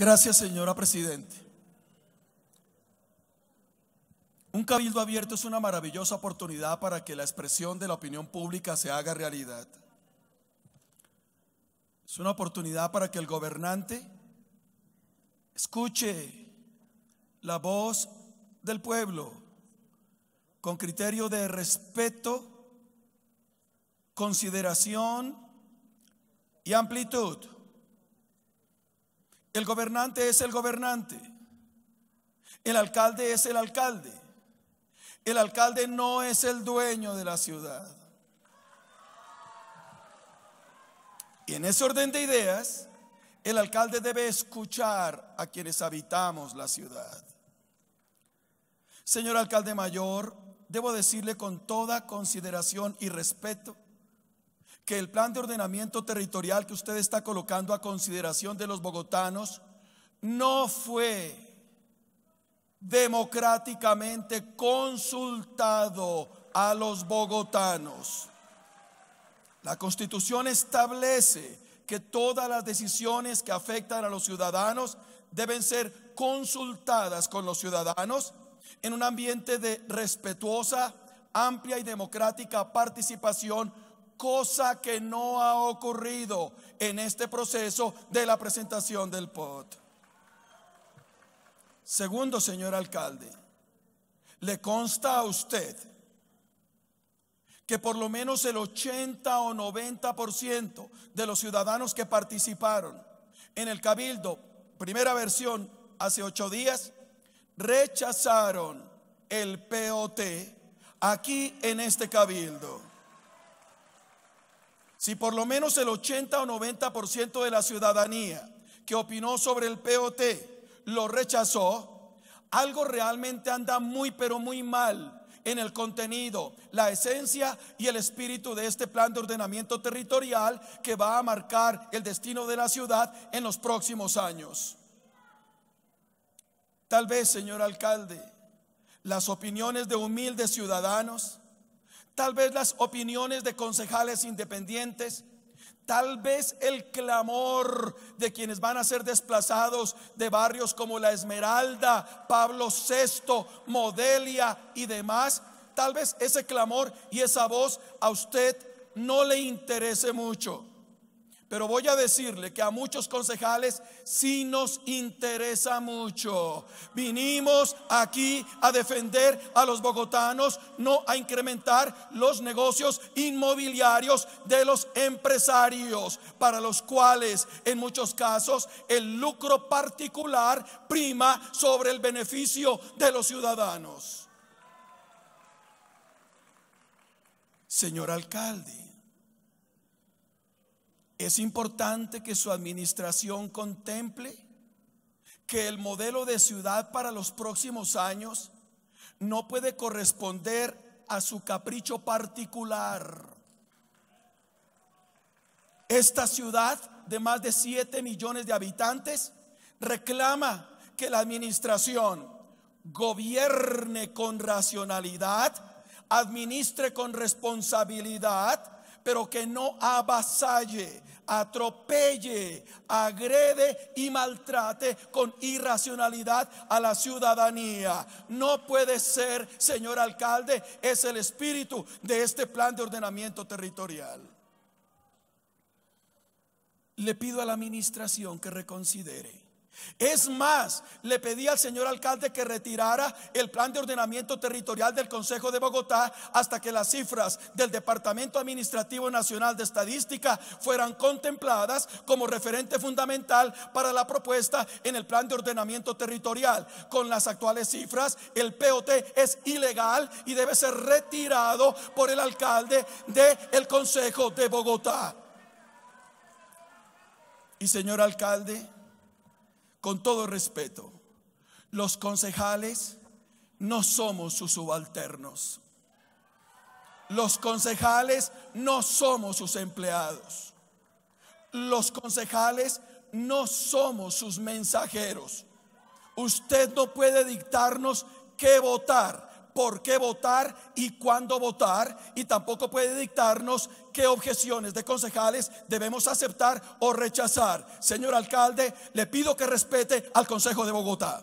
Gracias, señora Presidente. Un cabildo abierto es una maravillosa oportunidad para que la expresión de la opinión pública se haga realidad. Es una oportunidad para que el gobernante escuche la voz del pueblo con criterio de respeto, consideración y amplitud. El gobernante es el gobernante. El alcalde es el alcalde. El alcalde no es el dueño de la ciudad. Y en ese orden de ideas, el alcalde debe escuchar a quienes habitamos la ciudad. Señor alcalde mayor, debo decirle con toda consideración y respeto que el plan de ordenamiento territorial que usted está colocando a consideración de los bogotanos no fue democráticamente consultado a los bogotanos. La constitución establece que todas las decisiones que afectan a los ciudadanos deben ser consultadas con los ciudadanos en un ambiente de respetuosa, amplia y democrática participación cosa que no ha ocurrido en este proceso de la presentación del POT. Segundo, señor alcalde, le consta a usted que por lo menos el 80 o 90% de los ciudadanos que participaron en el cabildo, primera versión, hace ocho días, rechazaron el POT aquí en este cabildo si por lo menos el 80 o 90% de la ciudadanía que opinó sobre el POT lo rechazó, algo realmente anda muy pero muy mal en el contenido, la esencia y el espíritu de este plan de ordenamiento territorial que va a marcar el destino de la ciudad en los próximos años. Tal vez, señor alcalde, las opiniones de humildes ciudadanos tal vez las opiniones de concejales independientes, tal vez el clamor de quienes van a ser desplazados de barrios como La Esmeralda, Pablo VI, Modelia y demás, tal vez ese clamor y esa voz a usted no le interese mucho. Pero voy a decirle que a muchos concejales sí nos interesa mucho. Vinimos aquí a defender a los bogotanos, no a incrementar los negocios inmobiliarios de los empresarios, para los cuales en muchos casos el lucro particular prima sobre el beneficio de los ciudadanos. Señor alcalde. Es importante que su administración contemple que el modelo de ciudad para los próximos años no puede corresponder a su capricho particular. Esta ciudad de más de 7 millones de habitantes reclama que la administración gobierne con racionalidad, administre con responsabilidad, pero que no avasalle, atropelle, agrede y maltrate con irracionalidad a la ciudadanía. No puede ser, señor alcalde, es el espíritu de este plan de ordenamiento territorial. Le pido a la administración que reconsidere es más, le pedí al señor alcalde que retirara el plan de ordenamiento territorial del Consejo de Bogotá hasta que las cifras del Departamento Administrativo Nacional de Estadística fueran contempladas como referente fundamental para la propuesta en el plan de ordenamiento territorial. Con las actuales cifras, el POT es ilegal y debe ser retirado por el alcalde del el Consejo de Bogotá. Y señor alcalde, con todo respeto, los concejales no somos sus subalternos. Los concejales no somos sus empleados. Los concejales no somos sus mensajeros. Usted no puede dictarnos qué votar por qué votar y cuándo votar y tampoco puede dictarnos qué objeciones de concejales debemos aceptar o rechazar. Señor alcalde, le pido que respete al Consejo de Bogotá.